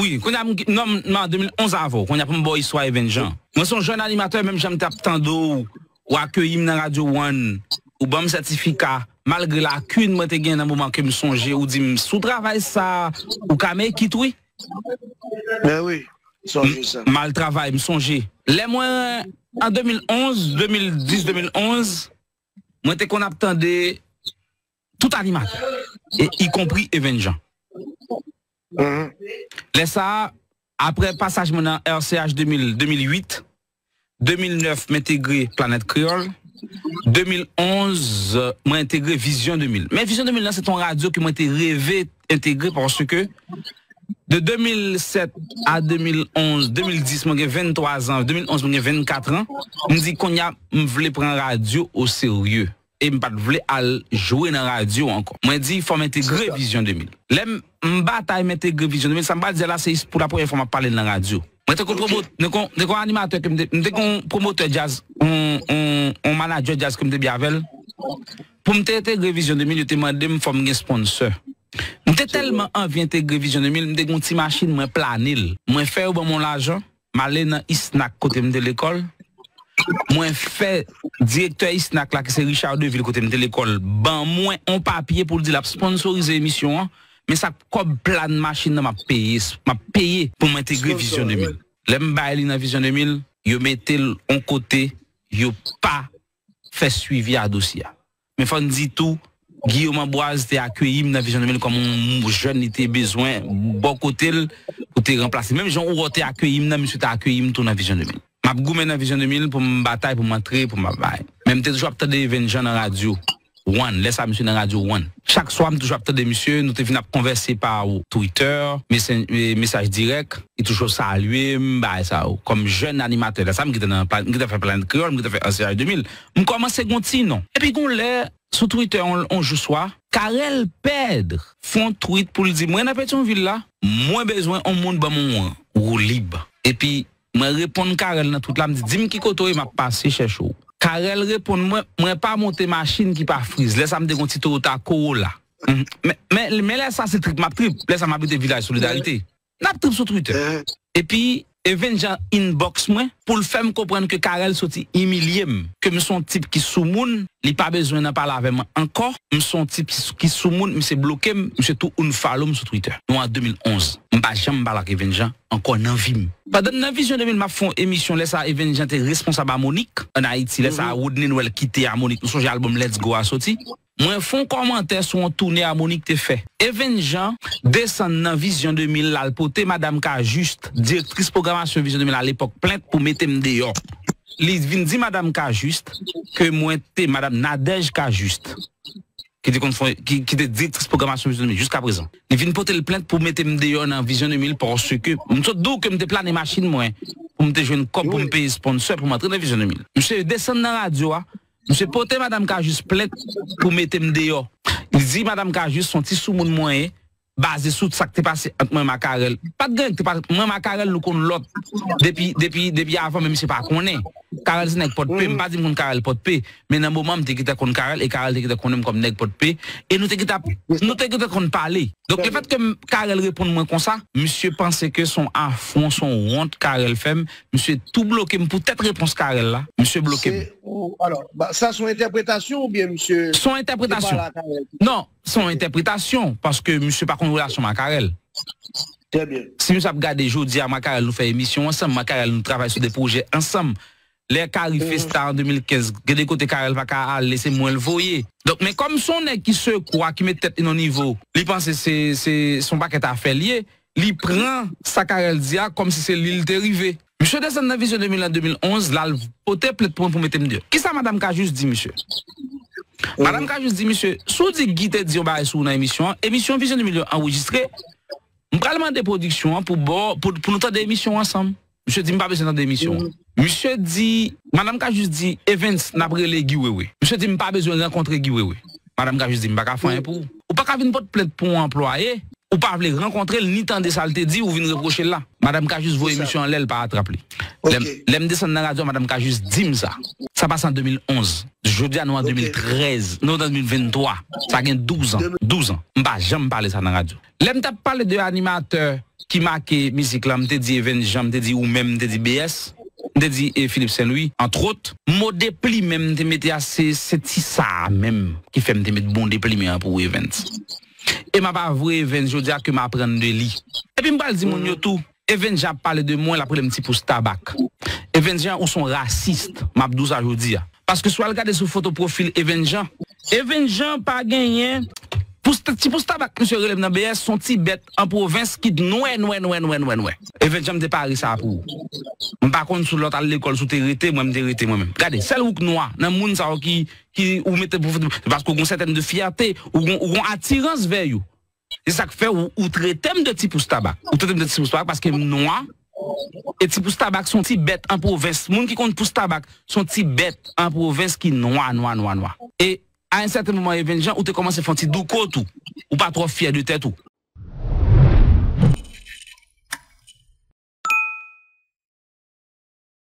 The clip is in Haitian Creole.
Oui, kwen ap moun ki nom nan 2011 avon, kwen ap moun bo yiswa evenjan. Mwen son joun animatè mèm jèm te ap tando ou akye yim nan Radio 1 ou bom sertifika, malgrè la kyun mwen te gen nan mouman ke m soujè ou di m sou travay sa ou kame kitoui. Mè wè, m soujè sa. Mal travay, m soujè. Lè mwen an 2011, 2010-2011, mwen te kon ap tande tout animatè, yi kompri evenjan. Mm-hmm. Lè sa, apre passage mè nan RCH 2008, 2009 mè integre Planet Creole, 2011 mè integre Vision 2000. Mè Vision 2000 nan se ton radyo ki mè te revè integre porsye ke de 2007 a 2011, 2010 mè gen 23 an, 2011 mè gen 24 an, mè di konya mè vle pren radyo ou serye. E mè pat vle al jwè nan radyo ankon. Mè di fò mè integre Vision 2000. Lè mè? Mbata mwen te grevizyon de mi, sa mbata zela se yis pou la pou yon foma pale nan radyo. Mwen te kon promote, mwen te kon animatèk, mwen te kon promote jaz, mwen manajè jaz kon mwen te biavel. Pou mwen te te grevizyon de mi, yo te mwen dem fòm gen sponsor. Mwen te telman anvien te grevizyon de mi, mwen te kon ti machin mwen planil. Mwen fè ou ban mon lajan, mwen lè nan Ysnak kote mwen de l'ekol. Mwen fè direktè Ysnak la ki se Richard Deville kote mwen de l'ekol. Ban mwen an papye pou l'dil ap sponsorize emisyon an, Men sak kop plan machin nan ma paye pou m'integre Vision 2000. Len m'bay li nan Vision 2000, yo metel an kote, yo pa fè suivi a dosya. Men fèn ditou, Guillaume Amboise bon te akweyim nan Vision 2000 kon moun mou jen li te bezwen, mou boko tel pou te remplase. Men m'joun ouro te akweyim nan, m'y sote akweyim tou nan Vision 2000. M'ap goumen nan Vision 2000 pou m'batae, pou m'antre, pou m'abay. Men m'te jwap tade y ven jan nan radyo. One. Laisse à monsieur dans Radio One. Chaque soir, je toujours des monsieur, nous te venons converser par Twitter, euh, message direct, et toujours saluer, bah, ça, comme jeune animateur. Là, ça, me fait plein de créole, je fait un série 2000. Je commence à non. Et puis, on l'a, sur Twitter, on, on joue soir. Karel Pedre font tweet pour lui dire, moi, dans ville là, Moi besoin, on monde, bon, mon, ou libre. Et puis, je réponds à Karel dans toute la, je dis, dis-moi qui côté m'a passé chez chaud. Car elle répond moi, moi pas monter machine qui pas frise. Laisse me dégonti Toyota Corolla. Mais mais mais là ça c'est trip ma trip. Laisse habiter village solidarité. Eh. N'a trip sur Twitter. Eh. Et puis Evenjan inbox mwen pou l fe m kopren ke Karel Soti imilye m, ke m son tip ki sou moun, li pa bezwen nan pala veman ankor, m son tip ki sou moun, mi se bloke m, mi se tou un falo m sou Twitter. Mwen a 2011, m a chan m bala ke Evenjan, ankor nan vi m. Badan nan vi jen devin ma fon emisyon lese a Evenjan te responsab a Monique, an Haiti lese mhm. a Woodley nou el kite a Monique, m sonje album Let's Go a Soti. Mwen fon komentes ou an toune a Monique Teffet. Ewen Jean, desan nan Vision 2000 al poté Madame Kajust, direktris programasyon Vision 2000 al epok, plente pou mette mde yo. Li vin di Madame Kajust, ke mwen te Madame Nadej Kajust, ki te dit direktris programasyon Vision 2000 jusqu'a prezant. Li vin poté l'plente pou mette mde yo nan Vision 2000 pou an seke mwen se do ke mte plan e machin mwen, pou mte jwen kop pou mpe esponsor pou mwen tre nan Vision 2000. Mwen se desan nan radio a, Mwen se pote Madame Kajus plek pou metem deyo. Il zi Madame Kajus son ti sou moun mwenye, ba zi sou sa ki te pase ak mwen makarel. Pat gen ki te pase ak mwen makarel nou kon lòt. Depi avan mwen se pa konen. Carel se nèg pot pas m pa di moun Karel pot pe, moment m te kita kon Karel et Karel te comme kon m kom nèg pot pe et nous te nous te kita parler. Donc le fait que Carrel réponde moins comme ça, monsieur pensait que son affront, son honte Carrel fait, monsieur tout bloqué pour peut-être réponse Karel là, monsieur bloqué. Alors, bah, ça son interprétation ou bien monsieur Son interprétation. non, son interprétation parce que monsieur par contre relation à Karel. Très bien. Si nous avons regardé aujourd'hui à Macarel, nous faisons émission ensemble, Macarel, nous travaillons sur des projets ensemble. Lè kari fèsta an 2015, gèdè kote karel va kare a lè se mwen lvoye. Donk men kom sonè ki se kwa ki met tèt ino nivou, li panse se son baket a fè liye, li pran sa karel diya kom se se li lderive. Mishè desan nan visyon an 2011, lal potè plek pou mwen pou mette mdiye. Ki sa madame kajous di mishè? Mm. Madame kajous di mishè, sou di gite di yon barè sou nan emisyon, emisyon visyon an 2001 an wijistre, mwen pralman de prodiksyon pou nou tè de emisyon ansanm. Monsieur dit, je pas besoin de démission. Monsieur dit, madame Kajus dit, Evans n'a pas les Guy Monsieur dit, je n'ai pas besoin de rencontrer Guy Madame Kajus juste dit, je n'ai pas faire un pour. Ou pas qu'à venir pour plainte pour un employé, ou pas voulu rencontrer ni tant de saleté dit, ou venir reprocher là. Madame Kajus, juste émissions, monsieur en l'aile pas attraper. L'aime descendre dans la radio, madame Kajus juste dit ça. Ça passe en 2011. Jodi anwa 2013, anwa 2023, sa gen 12 an, 12 an, mba jom pale sa nan radyo. Le mta pale de animateur ki make misiklam, te di Evendjam, te di Oumem, te di BS, te di Filip Senoui, antrout, mo depli menm te mette ase setisa menm ki fem te met bon depli menm pou Evend. E mba pa vwe Evendjodia ke m apren de li. E pi mbal di moun mm. yotou. Ewenja pale de mwen la prelem ti pou stabak. Ewenja ou son rasist, mabdou sa joudi ya. Paske sou al gade sou fotoprofil Ewenja, Ewenja pa genyen, pou stabak mwen se relem nan BS, son ti bet an provins ki noue, noue, noue, noue, noue. Ewenja mte pari sa apou. Mwen pa konde sou lot al lekol, sou terite, mwen mte terite mwen mwen. Gade, sel wouk noua, nan moun sa wou ki, ki ou mète pou, paske ou gon saten de fiaté, ou gon atirans veyo. Se sak fe ou tre tem de ti pou stabak, ou tre tem de ti pou stabak, paske noua, e ti pou stabak son ti bet anpoves, moun ki konti pou stabak son ti bet anpoves ki noua, noua, noua, noua. E an certain mouman evenjan ou te komanse fon ti doukot ou, ou pa tro fiyadou tèt ou.